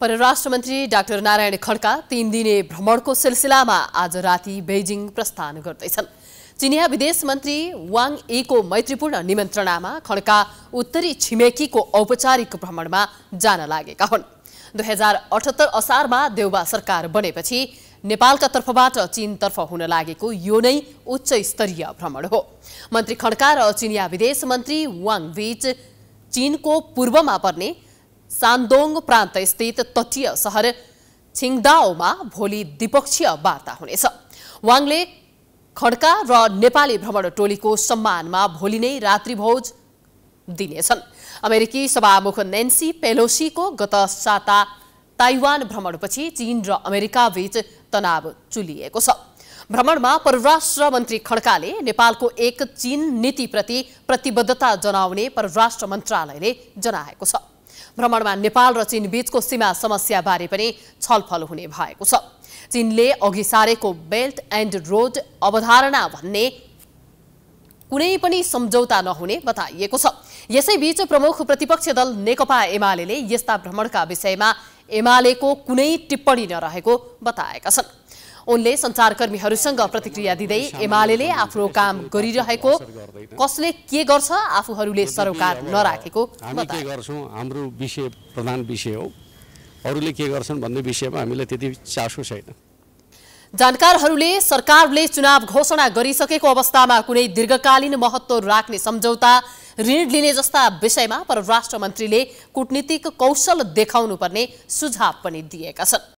परराष्ट्र मन्त्री डाक्टर नारायण खड्का तीन दिने भ्रमणको सिलसिलामा आज राति बेजिङ प्रस्थान गर्दैछन् चिनिया विदेश मन्त्री वाङ एको मैत्रीपूर्ण निमन्त्रणामा खड्का उत्तरी छिमेकीको औपचारिक भ्रमणमा जान लागेका हुन् दुई हजार अठहत्तर असारमा देउबा सरकार बनेपछि नेपालका तर्फबाट चीनतर्फ हुन लागेको यो नै उच्च स्तरीय भ्रमण हो मन्त्री खड्का र चिनिया विदेश मन्त्री वाङ बीच चीनको पूर्वमा पर्ने सान्दोङ प्रान्तस्थित तटीय सहर छिङदाओमा भोलि द्विपक्षीय वार्ता हुनेछ वाङले खड्का र नेपाली भ्रमण टोलीको सम्मानमा भोलि नै रात्रिभोज दिनेछन् अमेरिकी सभामुख नेन्सी पेलोसीको गत साता ताइवान भ्रमणपछि चीन र अमेरिका बीच तनाव चुलिएको छ भ्रमणमा परराष्ट्र मन्त्री खड्काले नेपालको एक चीन नीतिप्रति प्रतिबद्धता जनाउने परराष्ट्र मन्त्रालयले जनाएको छ भ्रमणमा नेपाल र चीन बीचको सीमा समस्या बारे पनि छलफल हुने भएको छ चीनले अघि सारेको बेल्ट एन्ड रोड अवधारणा भन्ने कुनै पनि सम्झौता नहुने बताइएको छ यसैबीच प्रमुख प्रतिपक्ष दल नेकपा एमाले यस्ता भ्रमणका विषयमा एमालेको कुनै टिप्पणी नरहेको बताएका छन् उनले सञ्चारकर्मीहरूसँग प्रतिक्रिया दिँदै एमाले आफ्नो काम गरिरहेको कसले के गर्छ आफूहरूले सरोकार नराखेको हाम्रो विषय प्रधान विषय हो अरूले के गर्छन् भन्ने विषयमा हामीलाई त्यति चासो छैन जानकारहरूले सरकारले चुनाव घोषणा गरिसकेको अवस्थामा कुनै दीर्घकालीन महत्व राख्ने सम्झौता ऋण लिने जस्ता विषयमा परराष्ट्र मन्त्रीले कूटनीतिक कौशल देखाउनुपर्ने सुझाव पनि दिएका छन्